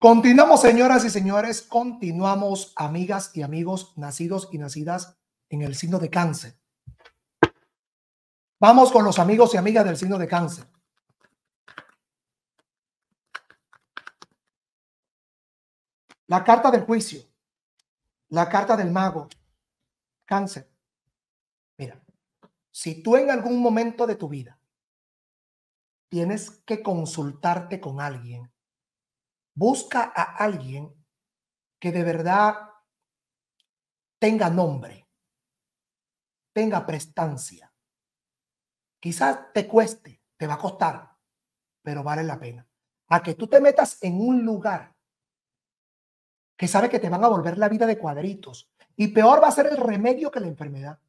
Continuamos, señoras y señores, continuamos, amigas y amigos nacidos y nacidas en el signo de cáncer. Vamos con los amigos y amigas del signo de cáncer. La carta del juicio, la carta del mago, cáncer. Mira, si tú en algún momento de tu vida tienes que consultarte con alguien, Busca a alguien que de verdad tenga nombre, tenga prestancia. Quizás te cueste, te va a costar, pero vale la pena. A que tú te metas en un lugar que sabe que te van a volver la vida de cuadritos y peor va a ser el remedio que la enfermedad.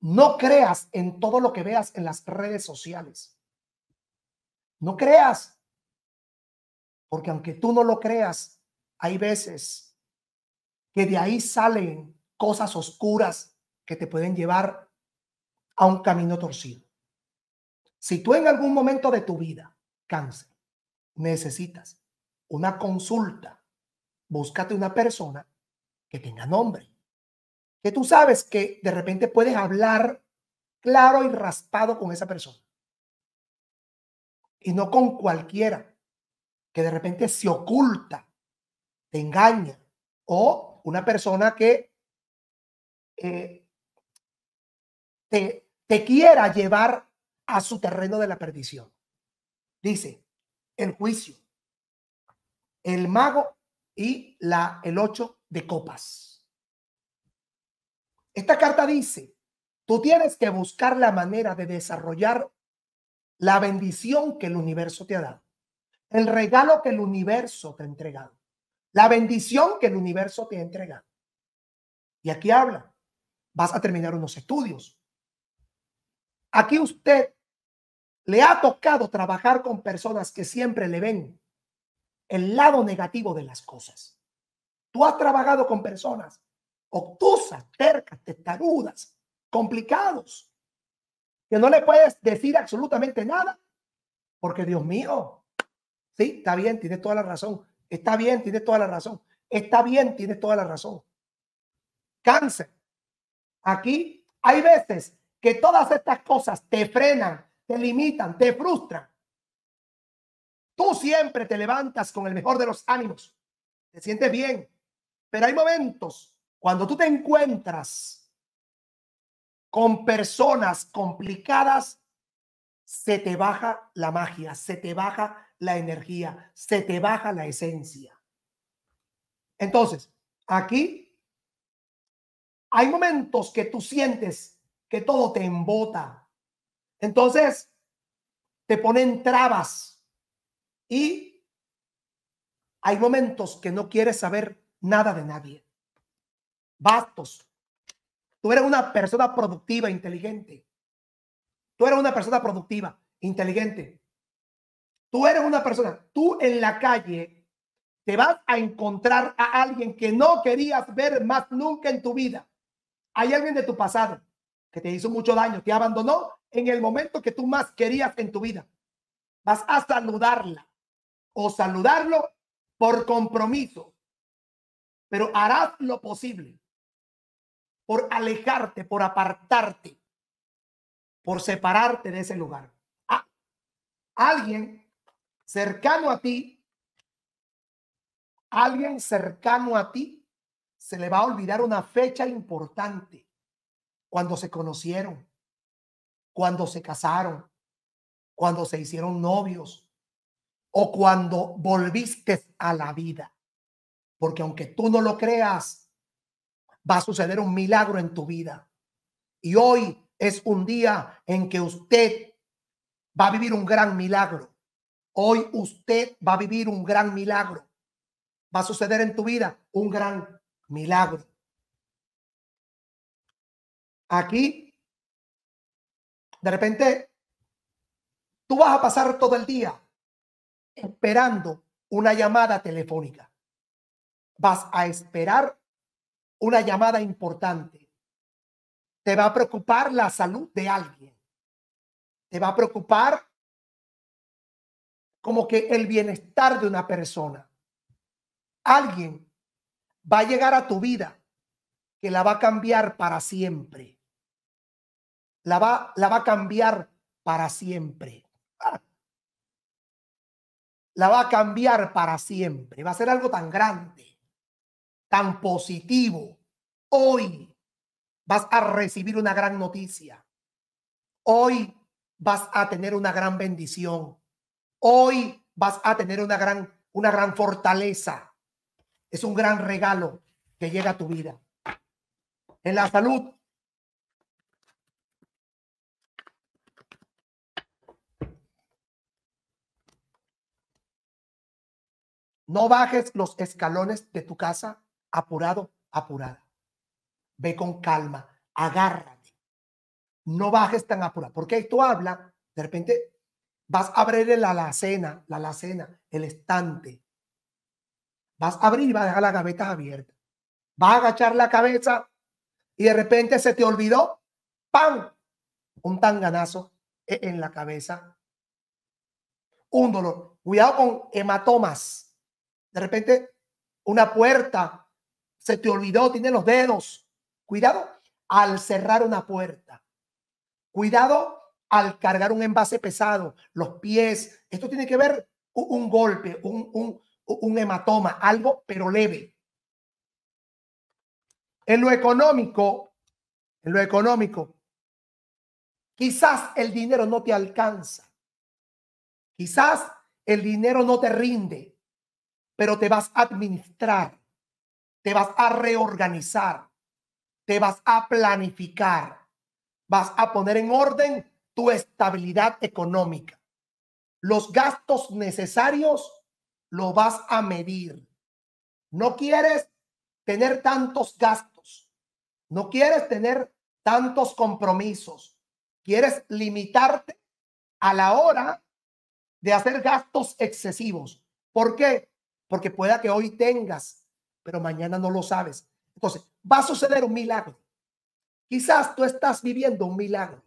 no creas en todo lo que veas en las redes sociales. No creas porque aunque tú no lo creas, hay veces que de ahí salen cosas oscuras que te pueden llevar a un camino torcido. Si tú en algún momento de tu vida, cáncer, necesitas una consulta, búscate una persona que tenga nombre, que tú sabes que de repente puedes hablar claro y raspado con esa persona. Y no con cualquiera, que de repente se oculta, te engaña, o una persona que eh, te, quiera llevar a su terreno de la perdición. Dice, el juicio, el mago y la, el ocho de copas. Esta carta dice, tú tienes que buscar la manera de desarrollar la bendición que el universo te ha dado el regalo que el universo te ha entregado, la bendición que el universo te ha entregado. Y aquí habla, vas a terminar unos estudios. Aquí usted le ha tocado trabajar con personas que siempre le ven el lado negativo de las cosas. Tú has trabajado con personas obtusas, tercas, testarudas, complicados, que no le puedes decir absolutamente nada, porque Dios mío, Sí, está bien, tienes toda la razón. Está bien, tienes toda la razón. Está bien, tienes toda la razón. Cáncer. Aquí hay veces que todas estas cosas te frenan, te limitan, te frustran. Tú siempre te levantas con el mejor de los ánimos. Te sientes bien. Pero hay momentos cuando tú te encuentras con personas complicadas, se te baja la magia, se te baja la energía, se te baja la esencia. Entonces, aquí hay momentos que tú sientes que todo te embota. Entonces, te ponen trabas y hay momentos que no quieres saber nada de nadie. Bastos. Tú eres una persona productiva, inteligente. Tú eres una persona productiva, inteligente. Tú eres una persona, tú en la calle te vas a encontrar a alguien que no querías ver más nunca en tu vida. Hay alguien de tu pasado que te hizo mucho daño, te abandonó en el momento que tú más querías en tu vida. Vas a saludarla o saludarlo por compromiso, pero harás lo posible por alejarte, por apartarte, por separarte de ese lugar. Ah, alguien cercano a ti, alguien cercano a ti, se le va a olvidar una fecha importante, cuando se conocieron, cuando se casaron, cuando se hicieron novios o cuando volviste a la vida. Porque aunque tú no lo creas, va a suceder un milagro en tu vida. Y hoy es un día en que usted va a vivir un gran milagro. Hoy usted va a vivir un gran milagro. Va a suceder en tu vida un gran milagro. Aquí, de repente, tú vas a pasar todo el día esperando una llamada telefónica. Vas a esperar una llamada importante. Te va a preocupar la salud de alguien. Te va a preocupar como que el bienestar de una persona. Alguien va a llegar a tu vida que la va a cambiar para siempre. La va, la va a cambiar para siempre. La va a cambiar para siempre. Va a ser algo tan grande, tan positivo. Hoy vas a recibir una gran noticia. Hoy vas a tener una gran bendición. Hoy vas a tener una gran, una gran fortaleza. Es un gran regalo que llega a tu vida. En la salud. No bajes los escalones de tu casa apurado, apurada. Ve con calma, agárrate. No bajes tan apurado, porque tú habla, de repente Vas a abrir la alacena, la alacena, el estante. Vas a abrir y vas a dejar las gavetas abiertas. Vas a agachar la cabeza y de repente se te olvidó, ¡pam! Un tanganazo e-, en la cabeza. Un dolor. Cuidado con hematomas. De repente una puerta se te olvidó, tiene los dedos. Cuidado al cerrar una puerta. Cuidado al cargar un envase pesado, los pies. Esto tiene que ver un, golpe, un, un, un hematoma, algo pero leve. En lo económico, en lo económico, quizás el dinero no te alcanza. Quizás el dinero no te rinde, pero te vas a administrar, te vas a reorganizar, te vas a planificar, vas a poner en orden estabilidad económica. Los gastos necesarios lo vas a medir. No quieres tener tantos gastos. No quieres tener tantos compromisos. Quieres limitarte a la hora de hacer gastos excesivos. ¿Por qué? Porque pueda que hoy tengas, pero mañana no lo sabes. Entonces, va a suceder un milagro. Quizás tú estás viviendo un milagro.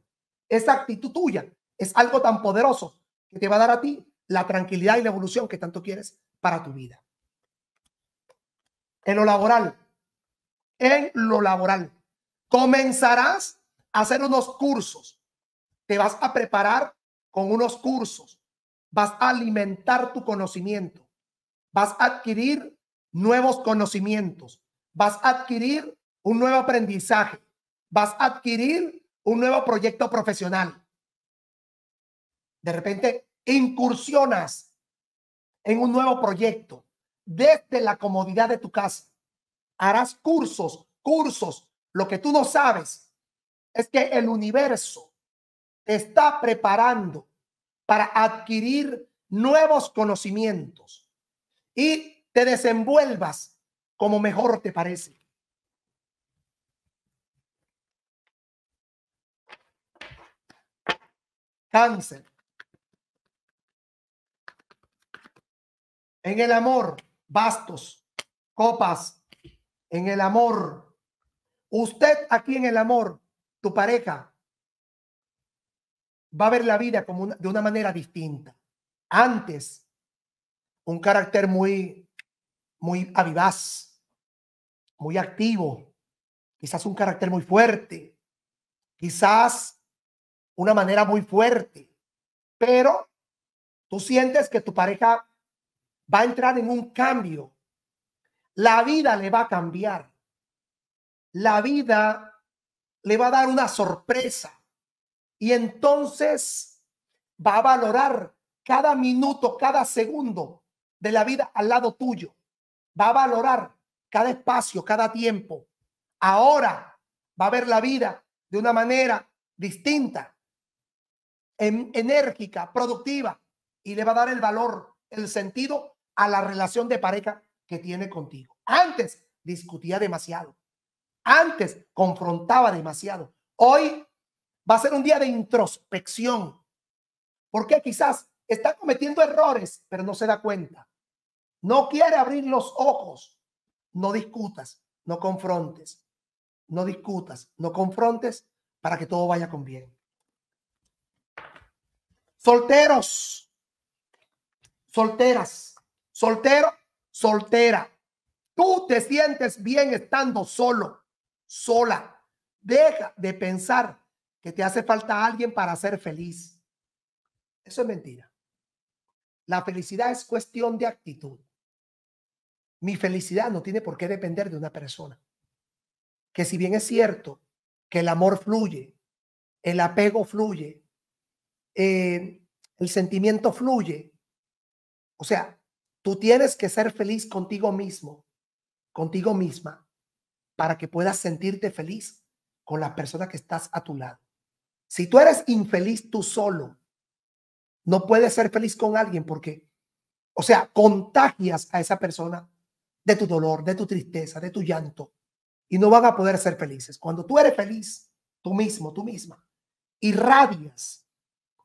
Esa actitud tuya es algo tan poderoso que te va a dar a ti la tranquilidad y la evolución que tanto quieres para tu vida. En lo laboral, en lo laboral, comenzarás a hacer unos cursos, te vas a preparar con unos cursos, vas a alimentar tu conocimiento, vas a adquirir nuevos conocimientos, vas a adquirir un nuevo aprendizaje, vas a adquirir un nuevo proyecto profesional. De repente incursionas en un nuevo proyecto desde la comodidad de tu casa. Harás cursos, cursos. Lo que tú no sabes es que el universo te está preparando para adquirir nuevos conocimientos y te desenvuelvas como mejor te parece. Cáncer. En el amor, bastos, copas. En el amor. Usted aquí en el amor, tu pareja, va a ver la vida como de una manera distinta. Antes, un carácter muy, muy avivaz, muy activo, quizás un carácter muy fuerte, quizás una manera muy fuerte, pero tú sientes que tu pareja va a entrar en un cambio. La vida le va a cambiar. La vida le va a dar una sorpresa. Y entonces va a valorar cada minuto, cada segundo de la vida al lado tuyo. Va a valorar cada espacio, cada tiempo. Ahora va a ver la vida de una manera distinta enérgica, productiva y le va a dar el valor, el sentido a la relación de pareja que tiene contigo. Antes discutía demasiado. Antes confrontaba demasiado. Hoy va a ser un día de introspección. Porque quizás está cometiendo errores, pero no se da cuenta. No quiere abrir los ojos. No discutas, no confrontes. No discutas, no confrontes para que todo vaya con bien. Solteros, solteras, soltero, soltera. Tú te sientes bien estando solo, sola. Deja de pensar que te hace falta alguien para ser feliz. Eso es mentira. La felicidad es cuestión de actitud. Mi felicidad no tiene por qué depender de una persona. Que si bien es cierto que el amor fluye, el apego fluye, eh, el sentimiento fluye. O sea, tú tienes que ser feliz contigo mismo, contigo misma, para que puedas sentirte feliz con la persona que estás a tu lado. Si tú eres infeliz tú solo, no puedes ser feliz con alguien porque, o sea, contagias a esa persona de tu dolor, de tu tristeza, de tu llanto, y no van a poder ser felices. Cuando tú eres feliz, tú mismo, tú misma, irradias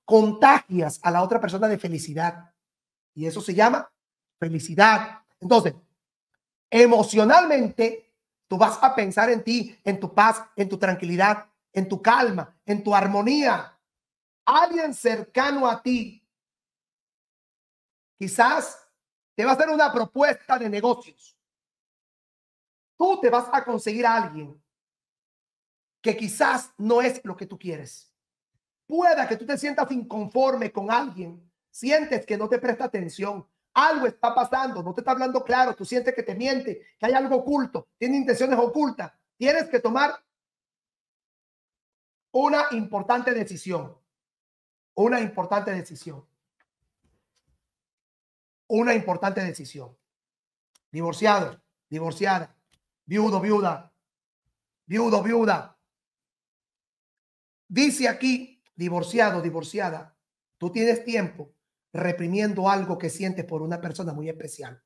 contagias a la otra persona de felicidad. Y eso se llama felicidad. Entonces, emocionalmente, tú vas a pensar en ti, en tu paz, en tu tranquilidad, en tu calma, en tu armonía. Alguien cercano a ti quizás te va a hacer una propuesta de negocios. Tú te vas a conseguir a alguien que quizás no es lo que tú quieres. Pueda que tú te sientas inconforme con alguien, sientes que no te presta atención, algo está pasando, no te está hablando claro, tú sientes que te miente, que hay algo oculto, tiene intenciones ocultas. Tienes que tomar una importante decisión. Una importante decisión. Una importante decisión. Divorciado, divorciada, viudo, viuda, viudo, viuda. Dice aquí divorciado, divorciada, tú tienes tiempo reprimiendo algo que sientes por una persona muy especial.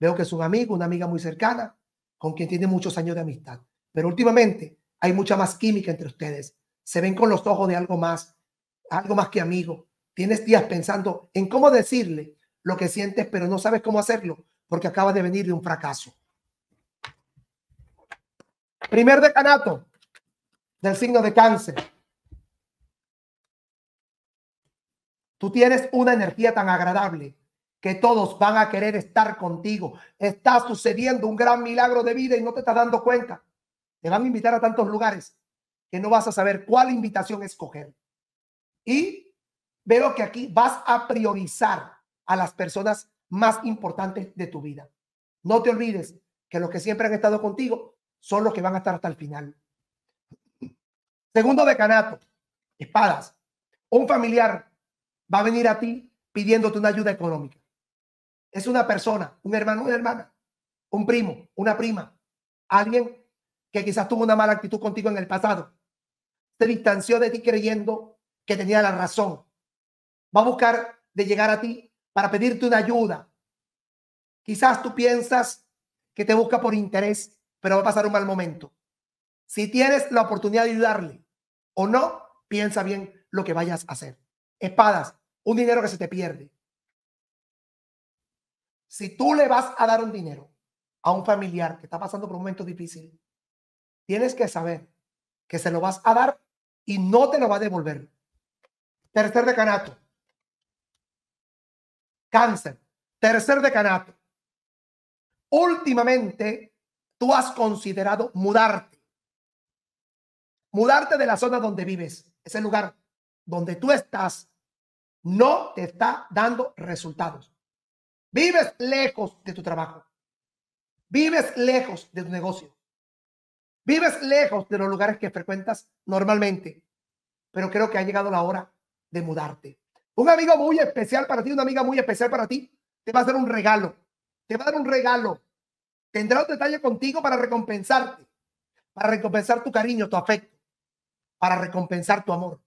Veo que es un amigo, una amiga muy cercana, con quien tiene muchos años de amistad. Pero últimamente hay mucha más química entre ustedes. Se ven con los ojos de algo más, algo más que amigo. Tienes días pensando en cómo decirle lo que sientes, pero no sabes cómo hacerlo porque acaba de venir de un fracaso. Primer decanato del signo de cáncer. Tú tienes una energía tan agradable que todos van a querer estar contigo. Está sucediendo un gran milagro de vida y no te estás dando cuenta. Te van a invitar a tantos lugares que no vas a saber cuál invitación escoger. Y veo que aquí vas a priorizar a las personas más importantes de tu vida. No te olvides que los que siempre han estado contigo son los que van a estar hasta el final. Segundo decanato, espadas. Un familiar va a venir a ti pidiéndote una ayuda económica. Es una persona, un hermano, una hermana, un primo, una prima, alguien que quizás tuvo una mala actitud contigo en el pasado. Se distanció de ti creyendo que tenía la razón. Va a buscar de llegar a ti para pedirte una ayuda. Quizás tú piensas que te busca por interés, pero va a pasar un mal momento. Si tienes la oportunidad de ayudarle o no, piensa bien lo que vayas a hacer espadas, un dinero que se te pierde. Si tú le vas a dar un dinero a un familiar que está pasando por un momento difícil, tienes que saber que se lo vas a dar y no te lo va a devolver. Tercer decanato. Cáncer. Tercer decanato. Últimamente, tú has considerado mudarte. Mudarte de la zona donde vives. ese lugar donde tú estás no te está dando resultados. Vives lejos de tu trabajo. Vives lejos de tu negocio. Vives lejos de los lugares que frecuentas normalmente. Pero creo que ha llegado la hora de mudarte. Un amigo muy especial para ti, una amiga muy especial para ti, te va a hacer un regalo. Te va a dar un regalo. Tendrá un detalle contigo para recompensarte. Para recompensar tu cariño, tu afecto. Para recompensar tu amor.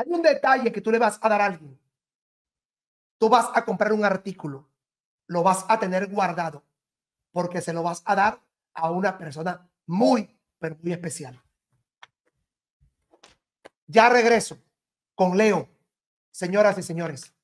Hay un detalle que tú le vas a dar a alguien. Tú vas a comprar un artículo, lo vas a tener guardado, porque se lo vas a dar a una persona muy, pero muy especial. Ya regreso con Leo, señoras y señores.